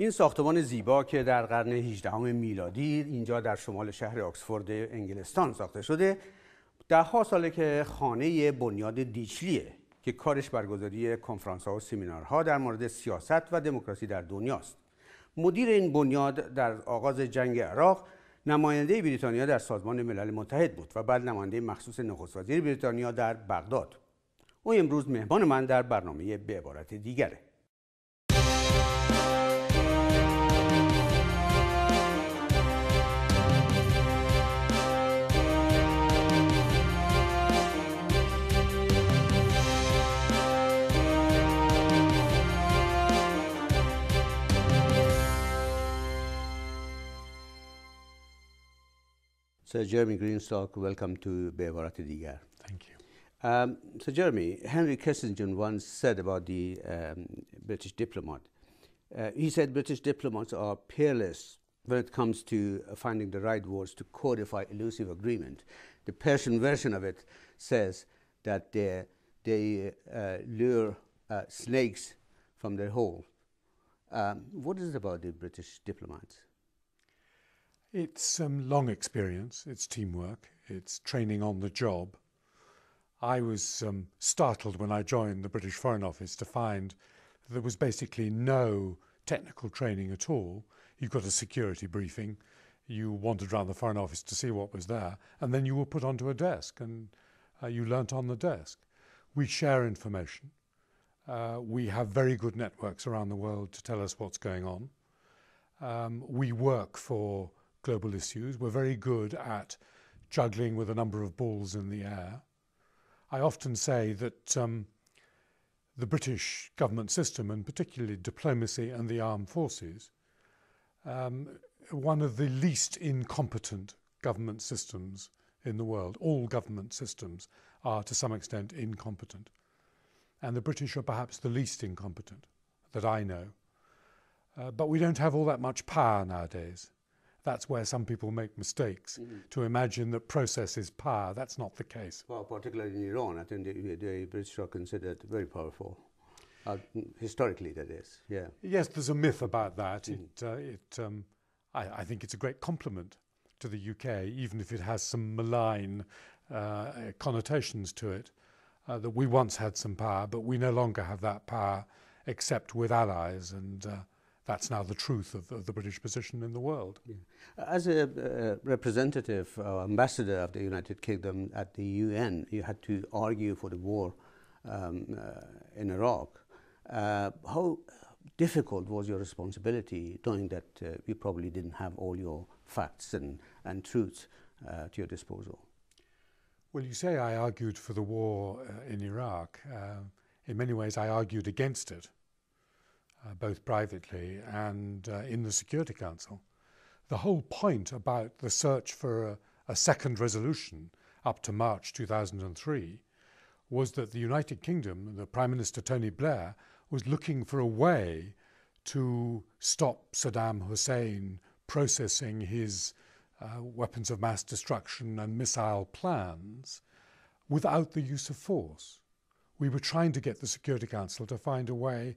این ساختمان زیبا که در قرن 18 میلادی اینجا در شمال شهر آکسفورد انگلستان ساخته شده ده ها ساله که خانه بنیاد دیچلیه که کارش برگزاری کنفرانس ها و ها در مورد سیاست و دموکراسی در دنیاست مدیر این بنیاد در آغاز جنگ عراق نماینده بریتانیا در سازمان ملل متحد بود و بعد نماینده مخصوص نخست وزیر بریتانیا در بغداد او امروز مهمان من در برنامه به عبارت دیگره Sir Jeremy Greenstock, welcome to Bevarati Digar. Thank you. Um, so, Jeremy, Henry Kissinger once said about the um, British diplomat. Uh, he said British diplomats are peerless when it comes to finding the right words to codify elusive agreement. The Persian version of it says that they, they uh, lure uh, snakes from their hole. Um, what is it about the British diplomats? It's um, long experience, it's teamwork, it's training on the job. I was um, startled when I joined the British Foreign Office to find there was basically no technical training at all. You got a security briefing, you wandered around the Foreign Office to see what was there, and then you were put onto a desk and uh, you learnt on the desk. We share information. Uh, we have very good networks around the world to tell us what's going on. Um, we work for global issues. We're very good at juggling with a number of balls in the air. I often say that um, the British government system, and particularly diplomacy and the armed forces, um, one of the least incompetent government systems in the world. All government systems are to some extent incompetent. And the British are perhaps the least incompetent that I know. Uh, but we don't have all that much power nowadays that's where some people make mistakes mm. to imagine that process is power. That's not the case. Well, particularly in Iran, I think the, the British are considered very powerful. Uh, historically, that is, yeah. Yes, there's a myth about that. Mm. It, uh, it, um, I, I, think it's a great compliment to the UK, even if it has some malign uh, connotations to it. Uh, that we once had some power, but we no longer have that power, except with allies and. Uh, that's now the truth of the, of the British position in the world. Yeah. As a uh, representative or uh, ambassador of the United Kingdom at the UN, you had to argue for the war um, uh, in Iraq. Uh, how difficult was your responsibility, knowing that uh, you probably didn't have all your facts and, and truths uh, to your disposal? Well, you say I argued for the war in Iraq. Um, in many ways, I argued against it uh, both privately and uh, in the Security Council. The whole point about the search for a, a second resolution up to March 2003 was that the United Kingdom, the Prime Minister Tony Blair, was looking for a way to stop Saddam Hussein processing his uh, weapons of mass destruction and missile plans without the use of force. We were trying to get the Security Council to find a way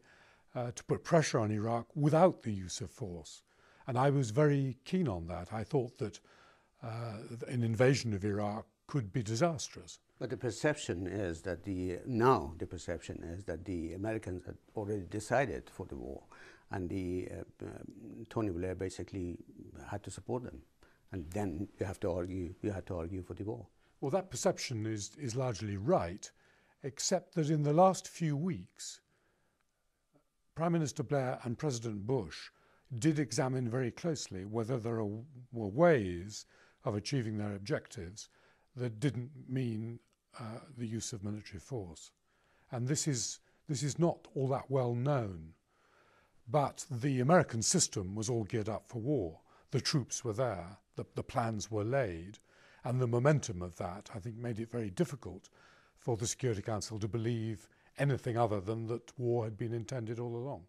uh, to put pressure on Iraq without the use of force. And I was very keen on that. I thought that uh, an invasion of Iraq could be disastrous. But the perception is that the now the perception is that the Americans had already decided for the war, and the uh, um, Tony Blair basically had to support them, and then you have to argue you had to argue for the war. Well, that perception is is largely right, except that in the last few weeks Prime Minister Blair and President Bush did examine very closely whether there are, were ways of achieving their objectives that didn't mean uh, the use of military force. And this is, this is not all that well known. But the American system was all geared up for war. The troops were there, the, the plans were laid, and the momentum of that, I think, made it very difficult for the Security Council to believe anything other than that war had been intended all along.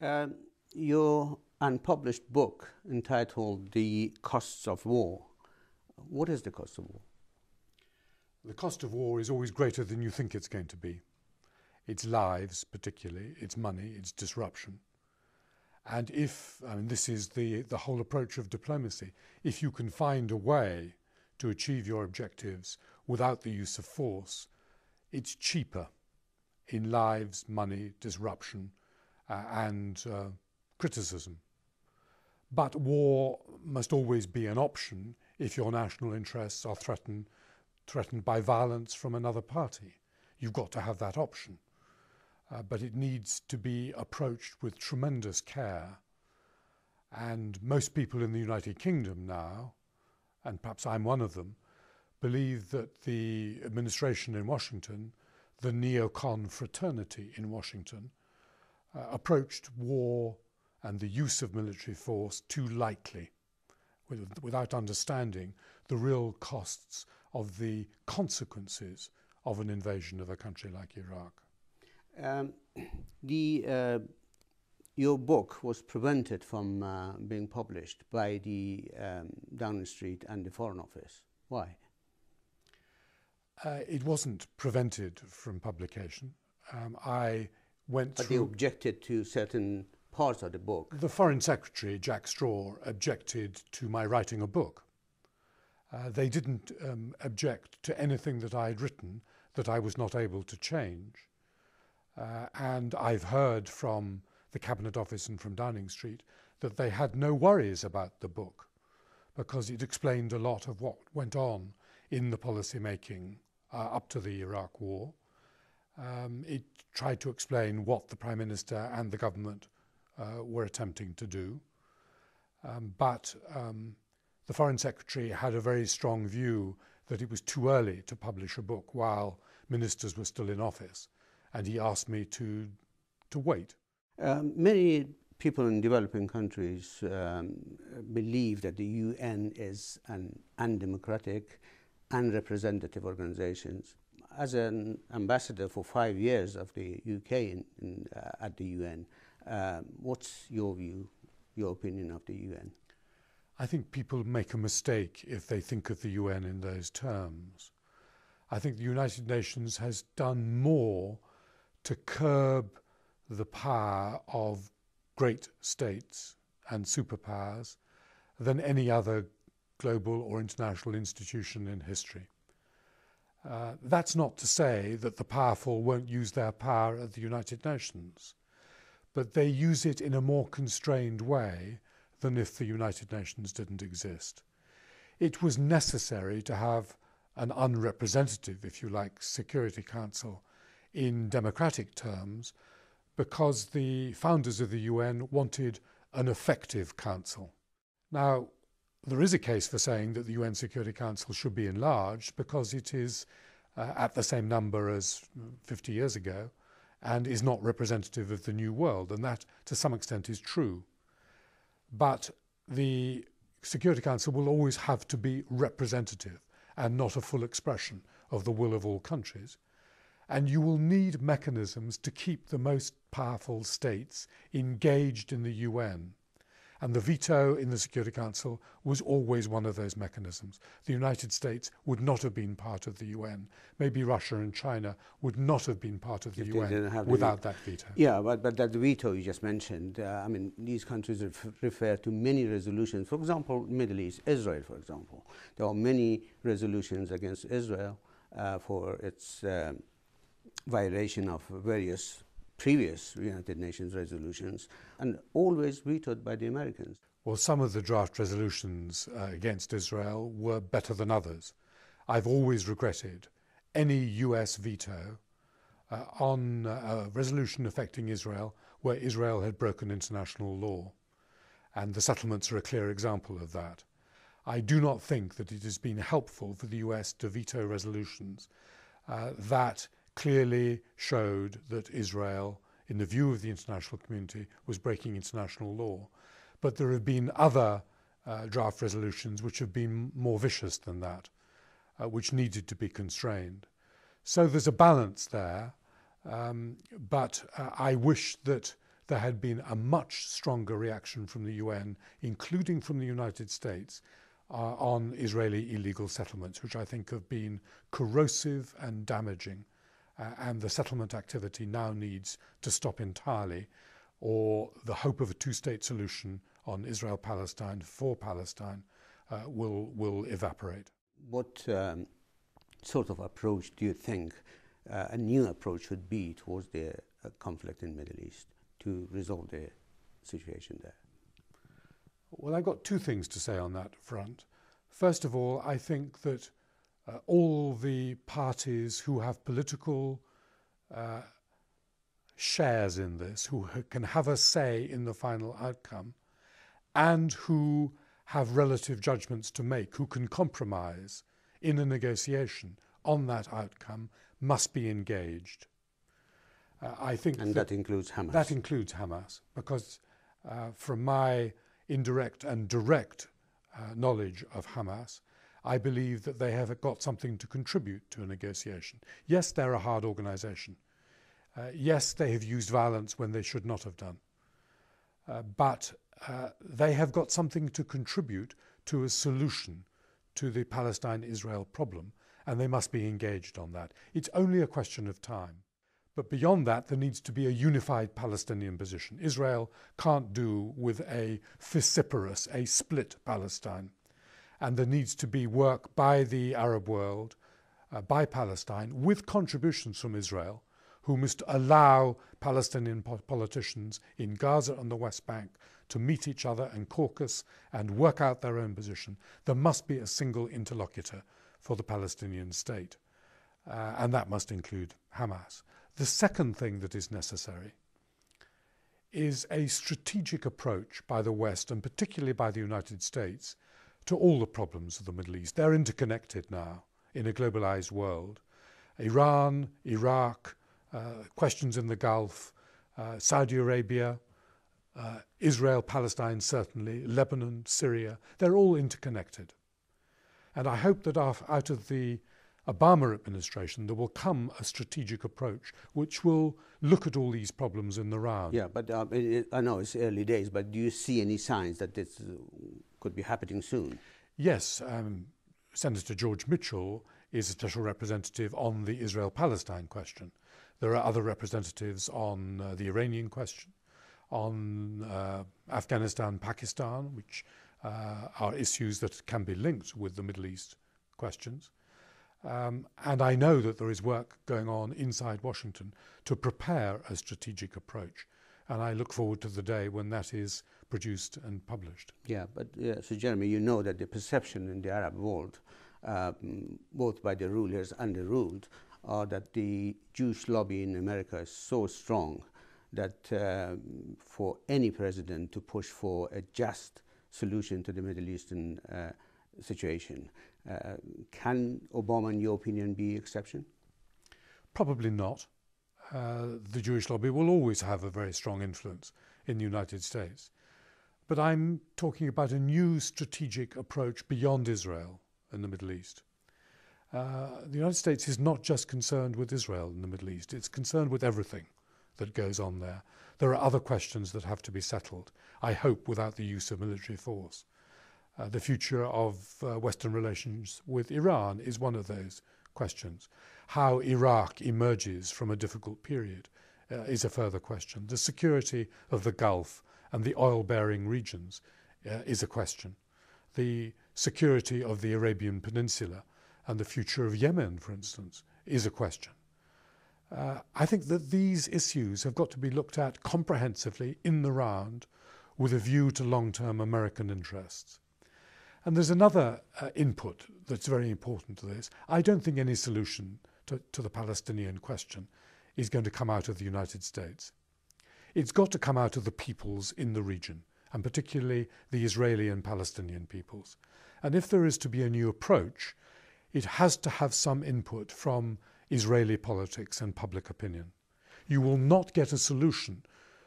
Um, your unpublished book entitled The Costs of War. What is the cost of war? The cost of war is always greater than you think it's going to be. It's lives, particularly, it's money, it's disruption. And if, I mean, this is the, the whole approach of diplomacy, if you can find a way to achieve your objectives without the use of force, it's cheaper in lives, money, disruption, uh, and uh, criticism. But war must always be an option if your national interests are threatened, threatened by violence from another party. You've got to have that option. Uh, but it needs to be approached with tremendous care. And most people in the United Kingdom now, and perhaps I'm one of them, believe that the administration in Washington the neocon fraternity in Washington uh, approached war and the use of military force too lightly, with, without understanding the real costs of the consequences of an invasion of a country like Iraq. Um, the, uh, your book was prevented from uh, being published by the um, Downing Street and the Foreign Office. Why? Uh, it wasn't prevented from publication. Um, I went but through. But objected to certain parts of the book. The Foreign Secretary, Jack Straw, objected to my writing a book. Uh, they didn't um, object to anything that I had written that I was not able to change. Uh, and I've heard from the Cabinet Office and from Downing Street that they had no worries about the book because it explained a lot of what went on in the policy making uh, up to the Iraq War. Um, it tried to explain what the Prime Minister and the government uh, were attempting to do. Um, but um, the Foreign Secretary had a very strong view that it was too early to publish a book while ministers were still in office. And he asked me to, to wait. Um, many people in developing countries um, believe that the UN is an undemocratic, and representative organizations. As an ambassador for five years of the UK in, in, uh, at the UN, um, what's your view, your opinion of the UN? I think people make a mistake if they think of the UN in those terms. I think the United Nations has done more to curb the power of great states and superpowers than any other global or international institution in history. Uh, that's not to say that the powerful won't use their power at the United Nations, but they use it in a more constrained way than if the United Nations didn't exist. It was necessary to have an unrepresentative, if you like, Security Council in democratic terms because the founders of the UN wanted an effective council. Now, there is a case for saying that the UN Security Council should be enlarged because it is uh, at the same number as uh, 50 years ago and is not representative of the new world. And that, to some extent, is true. But the Security Council will always have to be representative and not a full expression of the will of all countries. And you will need mechanisms to keep the most powerful states engaged in the UN and the veto in the Security Council was always one of those mechanisms. The United States would not have been part of the UN. Maybe Russia and China would not have been part of the UN without that veto. Yeah, but, but that veto you just mentioned, uh, I mean, these countries ref refer to many resolutions. For example, Middle East, Israel, for example. There are many resolutions against Israel uh, for its um, violation of various previous United Nations resolutions and always vetoed by the Americans. Well, some of the draft resolutions uh, against Israel were better than others. I've always regretted any US veto uh, on uh, a resolution affecting Israel where Israel had broken international law. And the settlements are a clear example of that. I do not think that it has been helpful for the US to veto resolutions uh, that clearly showed that Israel, in the view of the international community, was breaking international law. But there have been other uh, draft resolutions which have been more vicious than that, uh, which needed to be constrained. So there's a balance there, um, but uh, I wish that there had been a much stronger reaction from the UN, including from the United States, uh, on Israeli illegal settlements, which I think have been corrosive and damaging uh, and the settlement activity now needs to stop entirely, or the hope of a two state solution on Israel Palestine for Palestine uh, will, will evaporate. What um, sort of approach do you think uh, a new approach should be towards the uh, conflict in Middle East to resolve the situation there? Well, I've got two things to say on that front. First of all, I think that uh, all the parties who have political uh, shares in this, who can have a say in the final outcome, and who have relative judgments to make, who can compromise in a negotiation on that outcome, must be engaged. Uh, I think and that, that, includes Hamas. That includes Hamas, because uh, from my indirect and direct uh, knowledge of Hamas, I believe that they have got something to contribute to a negotiation. Yes, they're a hard organization. Uh, yes, they have used violence when they should not have done. Uh, but uh, they have got something to contribute to a solution to the Palestine Israel problem, and they must be engaged on that. It's only a question of time. But beyond that, there needs to be a unified Palestinian position. Israel can't do with a vociferous, a split Palestine and there needs to be work by the Arab world, uh, by Palestine, with contributions from Israel, who must allow Palestinian po politicians in Gaza and the West Bank to meet each other and caucus and work out their own position. There must be a single interlocutor for the Palestinian state, uh, and that must include Hamas. The second thing that is necessary is a strategic approach by the West, and particularly by the United States, to all the problems of the Middle East. They're interconnected now in a globalized world. Iran, Iraq, uh, questions in the Gulf, uh, Saudi Arabia, uh, Israel, Palestine, certainly, Lebanon, Syria, they're all interconnected. And I hope that out of the Obama administration, there will come a strategic approach which will look at all these problems in the round. Yeah, but um, it, it, I know it's early days, but do you see any signs that this uh, could be happening soon? Yes. Um, Senator George Mitchell is a special representative on the Israel Palestine question. There are other representatives on uh, the Iranian question, on uh, Afghanistan, Pakistan, which uh, are issues that can be linked with the Middle East questions. Um, and I know that there is work going on inside Washington to prepare a strategic approach. And I look forward to the day when that is produced and published. Yeah, but yeah, so Jeremy, you know that the perception in the Arab world, um, both by the rulers and the ruled, are that the Jewish lobby in America is so strong that uh, for any president to push for a just solution to the Middle Eastern uh, situation. Uh, can Obama, in your opinion, be exception? Probably not. Uh, the Jewish lobby will always have a very strong influence in the United States. But I'm talking about a new strategic approach beyond Israel and the Middle East. Uh, the United States is not just concerned with Israel and the Middle East, it's concerned with everything that goes on there. There are other questions that have to be settled, I hope, without the use of military force. Uh, the future of uh, Western relations with Iran is one of those questions. How Iraq emerges from a difficult period uh, is a further question. The security of the Gulf and the oil bearing regions uh, is a question. The security of the Arabian Peninsula and the future of Yemen, for instance, is a question. Uh, I think that these issues have got to be looked at comprehensively in the round with a view to long term American interests. And there's another uh, input that's very important to this. I don't think any solution to, to the Palestinian question is going to come out of the United States. It's got to come out of the peoples in the region, and particularly the Israeli and Palestinian peoples. And if there is to be a new approach, it has to have some input from Israeli politics and public opinion. You will not get a solution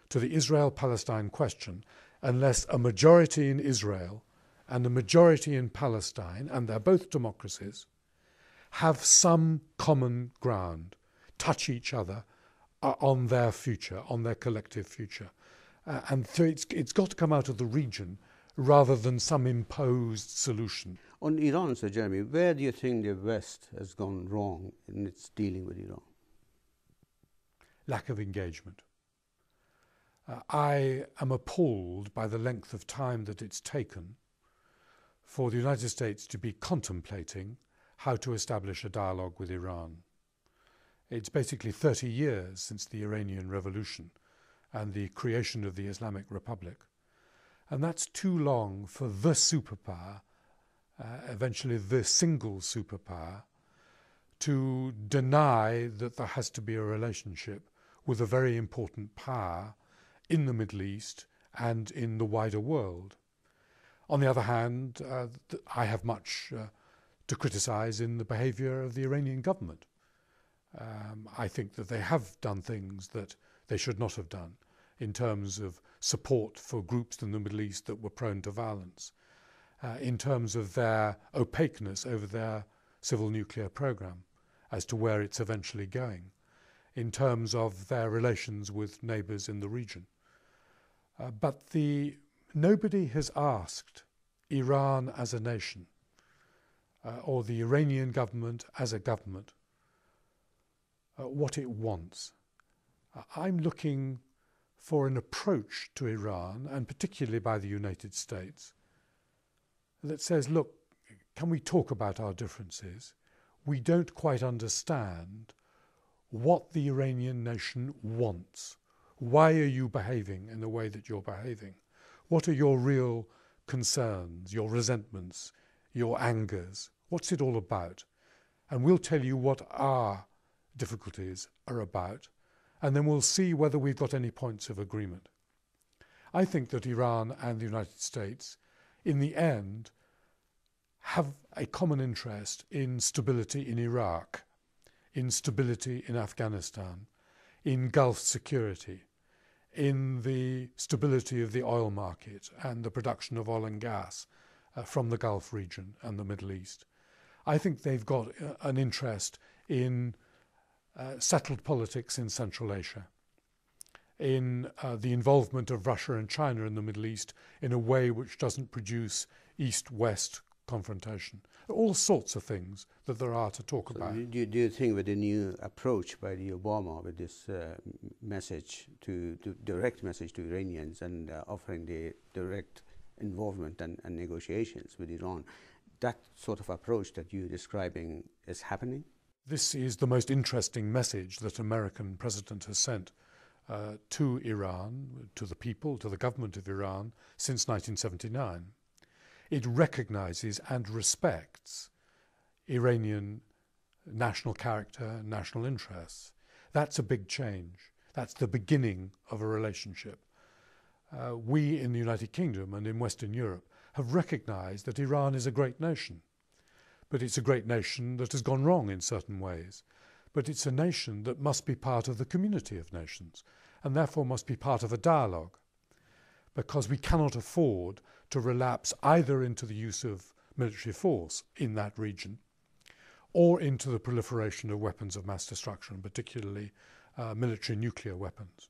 to the Israel Palestine question unless a majority in Israel and a majority in Palestine, and they're both democracies, have some common ground, touch each other uh, on their future, on their collective future. Uh, and so it's, it's got to come out of the region rather than some imposed solution. On Iran, Sir Jeremy, where do you think the West has gone wrong in its dealing with Iran? Lack of engagement. Uh, I am appalled by the length of time that it's taken for the United States to be contemplating how to establish a dialogue with Iran. It's basically 30 years since the Iranian Revolution and the creation of the Islamic Republic. And that's too long for the superpower, uh, eventually the single superpower, to deny that there has to be a relationship with a very important power in the Middle East and in the wider world. On the other hand, uh, th- I have much uh, to criticize in the behavior of the Iranian government. Um, I think that they have done things that they should not have done in terms of support for groups in the Middle East that were prone to violence, uh, in terms of their opaqueness over their civil nuclear program as to where it's eventually going, in terms of their relations with neighbors in the region. Uh, but the Nobody has asked Iran as a nation uh, or the Iranian government as a government uh, what it wants. Uh, I'm looking for an approach to Iran, and particularly by the United States, that says, look, can we talk about our differences? We don't quite understand what the Iranian nation wants. Why are you behaving in the way that you're behaving? What are your real concerns, your resentments, your angers? What's it all about? And we'll tell you what our difficulties are about, and then we'll see whether we've got any points of agreement. I think that Iran and the United States, in the end, have a common interest in stability in Iraq, in stability in Afghanistan, in Gulf security in the stability of the oil market and the production of oil and gas uh, from the Gulf region and the Middle East. I think they've got uh, an interest in uh, settled politics in Central Asia, in uh, the involvement of Russia and China in the Middle East in a way which doesn't produce east west confrontation, all sorts of things that there are to talk so about. Do you, do you, think with the new approach by the Obama with this uh, message to, to, direct message to Iranians and uh, offering the direct involvement and, and, negotiations with Iran, that sort of approach that you're describing is happening? This is the most interesting message that American president has sent uh, to Iran, to the people, to the government of Iran since 1979 it recognizes and respects Iranian national character, national interests. That's a big change. That's the beginning of a relationship. Uh, we in the United Kingdom and in Western Europe have recognized that Iran is a great nation, but it's a great nation that has gone wrong in certain ways. But it's a nation that must be part of the community of nations and therefore must be part of a dialogue because we cannot afford to relapse either into the use of military force in that region or into the proliferation of weapons of mass destruction, particularly uh, military nuclear weapons.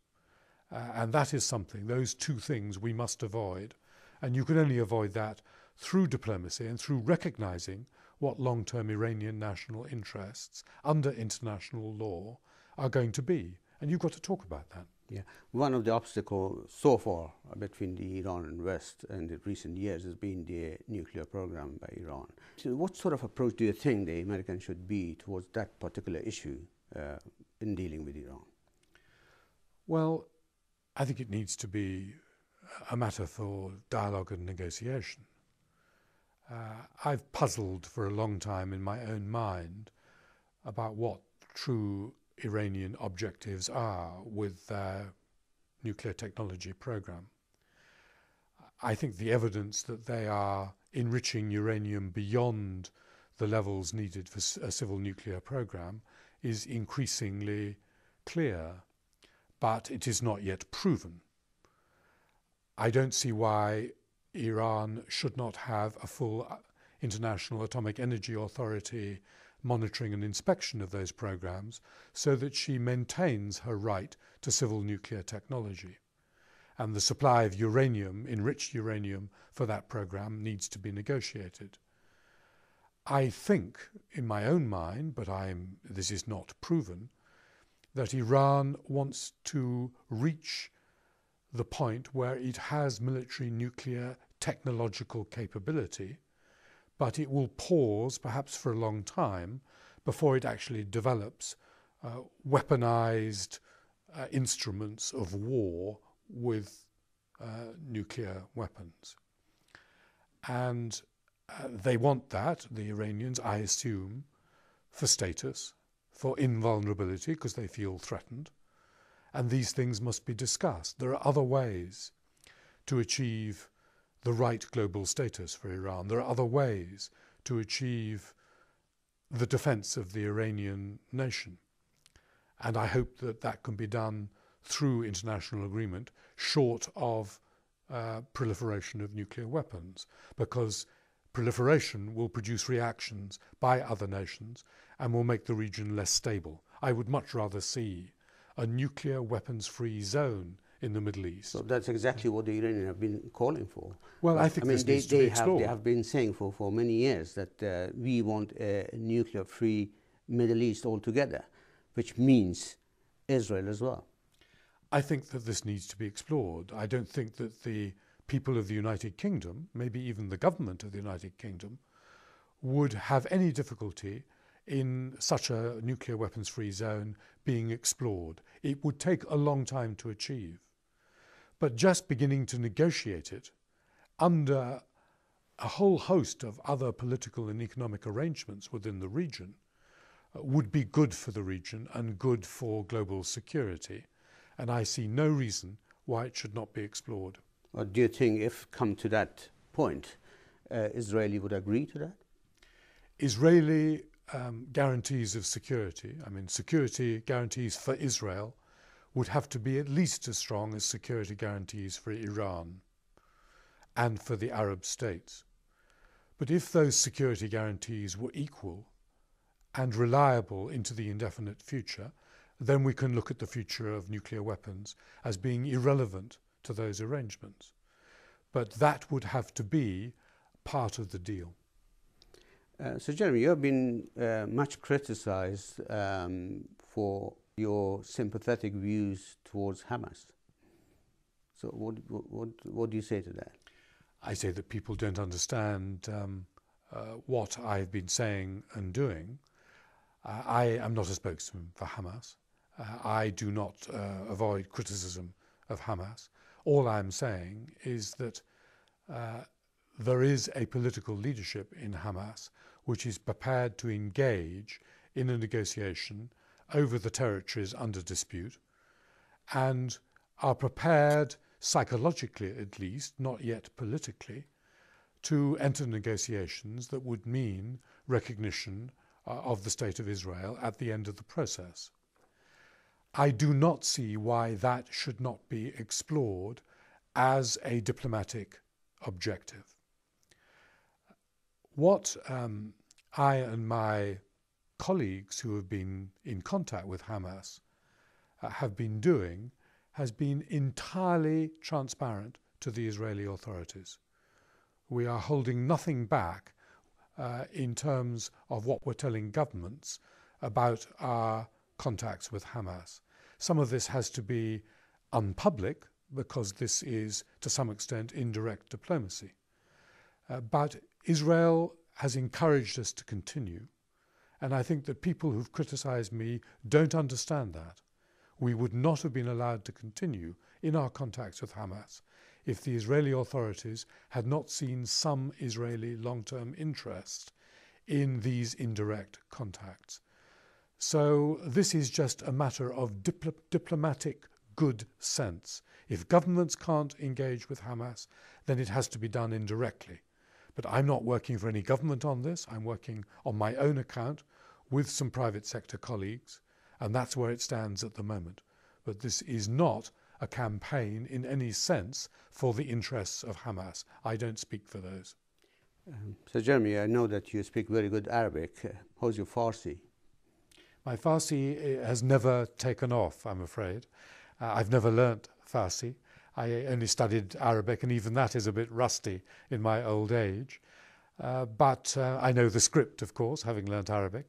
Uh, and that is something, those two things we must avoid. And you can only avoid that through diplomacy and through recognizing what long term Iranian national interests under international law are going to be. And you've got to talk about that. Yeah. One of the obstacles so far uh, between the Iran and West in the recent years has been the nuclear program by Iran. So what sort of approach do you think the Americans should be towards that particular issue uh, in dealing with Iran? Well, I think it needs to be a matter for dialogue and negotiation. Uh, I've puzzled for a long time in my own mind about what true Iranian objectives are with their nuclear technology program. I think the evidence that they are enriching uranium beyond the levels needed for a civil nuclear program is increasingly clear, but it is not yet proven. I don't see why Iran should not have a full uh, International Atomic Energy Authority monitoring and inspection of those programs so that she maintains her right to civil nuclear technology. And the supply of uranium, enriched uranium, for that program needs to be negotiated. I think, in my own mind, but I'm, this is not proven, that Iran wants to reach the point where it has military nuclear technological capability but it will pause perhaps for a long time before it actually develops uh, weaponized uh, instruments of war with uh, nuclear weapons. And uh, they want that, the Iranians, I assume, for status, for invulnerability, because they feel threatened. And these things must be discussed. There are other ways to achieve the right global status for Iran. There are other ways to achieve the defense of the Iranian nation. And I hope that that can be done through international agreement, short of uh, proliferation of nuclear weapons, because proliferation will produce reactions by other nations and will make the region less stable. I would much rather see a nuclear weapons free zone in the Middle East. So that's exactly what the Iranians have been calling for. Well, I think I mean, they, they have, they have been saying for, for many years that uh, we want a nuclear-free Middle East altogether, which means Israel as well. I think that this needs to be explored. I don't think that the people of the United Kingdom, maybe even the government of the United Kingdom, would have any difficulty in such a nuclear weapons free zone being explored. It would take a long time to achieve but just beginning to negotiate it under a whole host of other political and economic arrangements within the region uh, would be good for the region and good for global security. And I see no reason why it should not be explored. Well, do you think, if come to that point, uh, Israeli would agree to that? Israeli um, guarantees of security, I mean, security guarantees for Israel would have to be at least as strong as security guarantees for Iran and for the Arab states. But if those security guarantees were equal and reliable into the indefinite future, then we can look at the future of nuclear weapons as being irrelevant to those arrangements. But that would have to be part of the deal. Uh, so, Jeremy, you have been uh, much criticized um, for your sympathetic views towards Hamas. So what, what, what do you say to that? I say that people don't understand um, uh, what I've been saying and doing. Uh, I am not a spokesman for Hamas. Uh, I do not uh, avoid criticism of Hamas. All I'm saying is that uh, there is a political leadership in Hamas which is prepared to engage in a negotiation over the territories under dispute and are prepared, psychologically at least, not yet politically, to enter negotiations that would mean recognition uh, of the State of Israel at the end of the process. I do not see why that should not be explored as a diplomatic objective. What um, I and my colleagues who have been in contact with Hamas uh, have been doing has been entirely transparent to the Israeli authorities. We are holding nothing back uh, in terms of what we're telling governments about our contacts with Hamas. Some of this has to be unpublic because this is, to some extent, indirect diplomacy. Uh, but Israel has encouraged us to continue. And I think that people who've criticised me don't understand that. We would not have been allowed to continue in our contacts with Hamas if the Israeli authorities had not seen some Israeli long term interest in these indirect contacts. So this is just a matter of dipl diplomatic good sense. If governments can't engage with Hamas, then it has to be done indirectly. But I'm not working for any government on this. I'm working on my own account with some private sector colleagues, and that's where it stands at the moment. But this is not a campaign in any sense for the interests of Hamas. I don't speak for those. Um, so, Jeremy, I know that you speak very good Arabic. how's your Farsi? My Farsi eh, has never taken off, I'm afraid. Uh, I've never learnt Farsi. I only studied Arabic, and even that is a bit rusty in my old age. Uh, but uh, I know the script, of course, having learnt Arabic.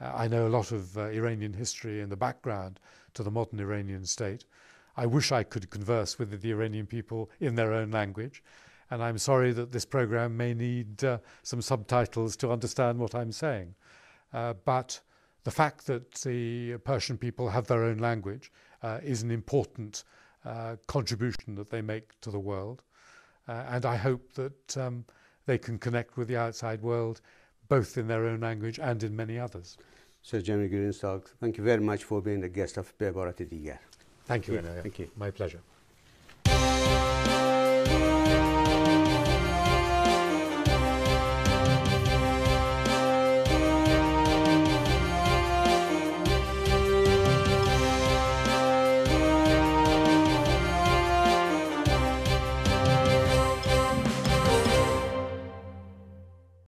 Uh, I know a lot of uh, Iranian history in the background to the modern Iranian state. I wish I could converse with the Iranian people in their own language, and I'm sorry that this program may need uh, some subtitles to understand what I'm saying. Uh, but the fact that the Persian people have their own language is an important uh, contribution that they make to the world. Uh, and I hope that um, they can connect with the outside world both in their own language and in many others. Sir Jeremy Greenstock, thank you very much for being a guest of Bebarat Thank you, Thank you. My pleasure.